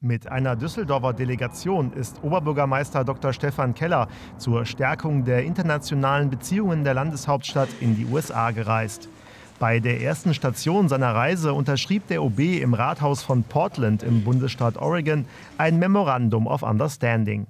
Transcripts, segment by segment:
Mit einer Düsseldorfer Delegation ist Oberbürgermeister Dr. Stefan Keller zur Stärkung der internationalen Beziehungen der Landeshauptstadt in die USA gereist. Bei der ersten Station seiner Reise unterschrieb der OB im Rathaus von Portland im Bundesstaat Oregon ein Memorandum of Understanding.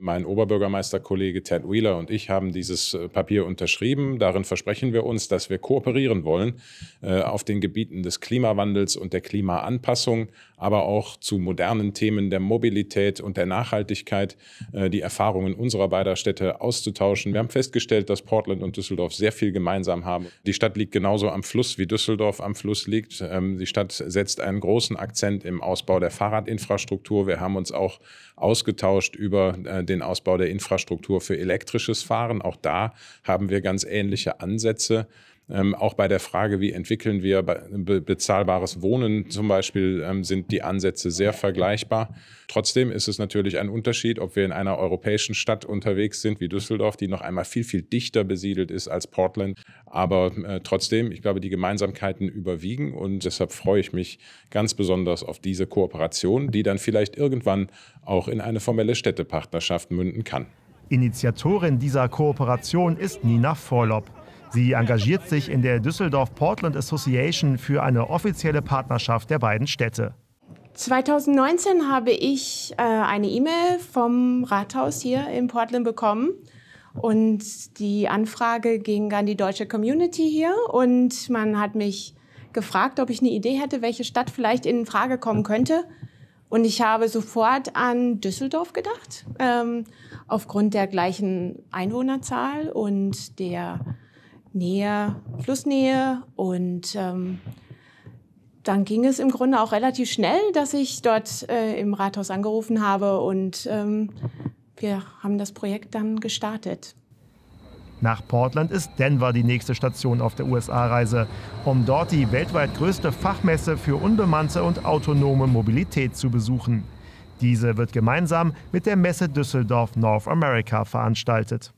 Mein Oberbürgermeisterkollege Ted Wheeler und ich haben dieses äh, Papier unterschrieben. Darin versprechen wir uns, dass wir kooperieren wollen äh, auf den Gebieten des Klimawandels und der Klimaanpassung, aber auch zu modernen Themen der Mobilität und der Nachhaltigkeit, äh, die Erfahrungen unserer beider Städte auszutauschen. Wir haben festgestellt, dass Portland und Düsseldorf sehr viel gemeinsam haben. Die Stadt liegt genauso am Fluss, wie Düsseldorf am Fluss liegt. Ähm, die Stadt setzt einen großen Akzent im Ausbau der Fahrradinfrastruktur. Wir haben uns auch ausgetauscht über äh, den Ausbau der Infrastruktur für elektrisches Fahren. Auch da haben wir ganz ähnliche Ansätze. Ähm, auch bei der Frage, wie entwickeln wir bezahlbares Wohnen zum Beispiel, ähm, sind die Ansätze sehr vergleichbar. Trotzdem ist es natürlich ein Unterschied, ob wir in einer europäischen Stadt unterwegs sind wie Düsseldorf, die noch einmal viel, viel dichter besiedelt ist als Portland. Aber äh, trotzdem, ich glaube, die Gemeinsamkeiten überwiegen und deshalb freue ich mich ganz besonders auf diese Kooperation, die dann vielleicht irgendwann auch in eine formelle Städtepartnerschaft münden kann. Initiatorin dieser Kooperation ist Nina Vorlopp. Sie engagiert sich in der Düsseldorf Portland Association für eine offizielle Partnerschaft der beiden Städte. 2019 habe ich äh, eine E-Mail vom Rathaus hier in Portland bekommen. Und die Anfrage ging an die deutsche Community hier. Und man hat mich gefragt, ob ich eine Idee hätte, welche Stadt vielleicht in Frage kommen könnte. Und ich habe sofort an Düsseldorf gedacht, ähm, aufgrund der gleichen Einwohnerzahl und der Nähe, Flussnähe und ähm, dann ging es im Grunde auch relativ schnell, dass ich dort äh, im Rathaus angerufen habe und ähm, wir haben das Projekt dann gestartet. Nach Portland ist Denver die nächste Station auf der USA-Reise, um dort die weltweit größte Fachmesse für unbemannte und autonome Mobilität zu besuchen. Diese wird gemeinsam mit der Messe Düsseldorf North America veranstaltet.